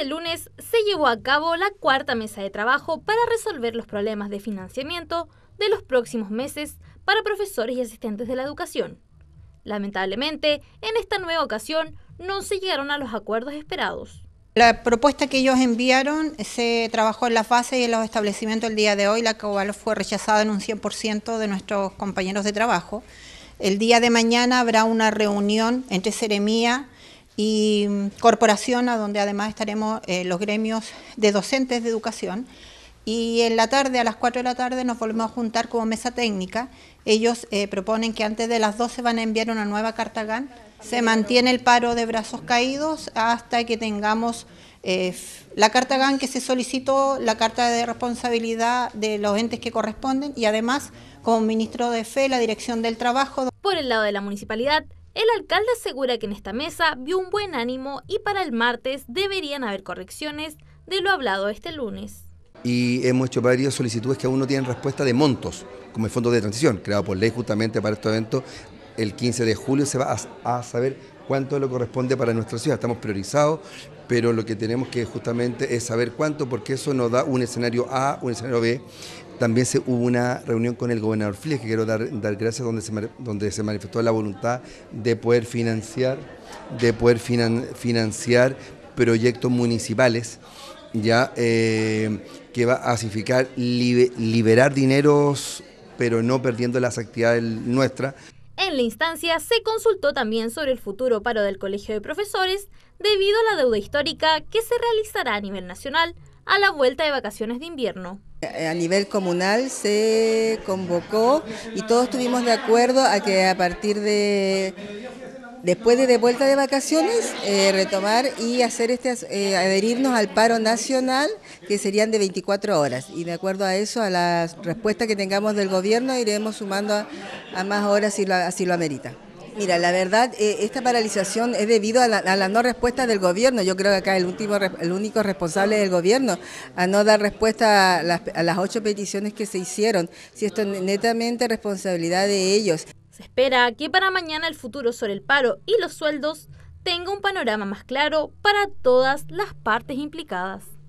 el este lunes se llevó a cabo la cuarta mesa de trabajo para resolver los problemas de financiamiento de los próximos meses para profesores y asistentes de la educación. Lamentablemente, en esta nueva ocasión no se llegaron a los acuerdos esperados. La propuesta que ellos enviaron se trabajó en la fase y en los establecimientos el día de hoy, la cual fue rechazada en un 100% de nuestros compañeros de trabajo. El día de mañana habrá una reunión entre Seremía y mm, corporación, a donde además estaremos eh, los gremios de docentes de educación. Y en la tarde, a las 4 de la tarde, nos volvemos a juntar como mesa técnica. Ellos eh, proponen que antes de las 12 van a enviar una nueva carta GAN. Se mantiene el paro de brazos caídos hasta que tengamos eh, la carta GAN que se solicitó, la carta de responsabilidad de los entes que corresponden y además como ministro de FE, la Dirección del Trabajo. Por el lado de la municipalidad, el alcalde asegura que en esta mesa vio un buen ánimo y para el martes deberían haber correcciones de lo hablado este lunes. Y hemos hecho varias solicitudes que aún no tienen respuesta de montos, como el Fondo de Transición, creado por ley justamente para este evento. El 15 de julio se va a, saber cuánto lo corresponde para nuestra ciudad. Estamos priorizados, pero lo que tenemos que justamente es saber cuánto, porque eso nos da un escenario A, un escenario B, también se, hubo una reunión con el gobernador Flies, que quiero dar, gracias, donde se, donde se manifestó la voluntad de poder financiar, de poder financiar proyectos municipales, ya eh, que va a significar liberar dineros, pero no perdiendo las actividades nuestras. En la instancia se consultó también sobre el futuro paro del Colegio de Profesores debido a la deuda histórica que se realizará a nivel nacional a la vuelta de vacaciones de invierno. Eh, a nivel comunal se convocó y todos estuvimos de acuerdo a que a partir de después de, de vuelta de vacaciones, eh, retomar y hacer este eh, adherirnos al paro nacional, que serían de 24 horas. Y de acuerdo a eso, a la respuesta que tengamos del gobierno, iremos sumando a, más horas si si lo amerita. Mira, la verdad, eh, esta paralización es debido a la, no respuesta del gobierno. Yo creo que acá el, último, el único responsable del gobierno, a no dar respuesta a las, a las ocho peticiones que se hicieron. Si esto es netamente responsabilidad de ellos. Se espera que para mañana el futuro sobre el paro y los sueldos tenga un panorama más claro para todas las partes implicadas.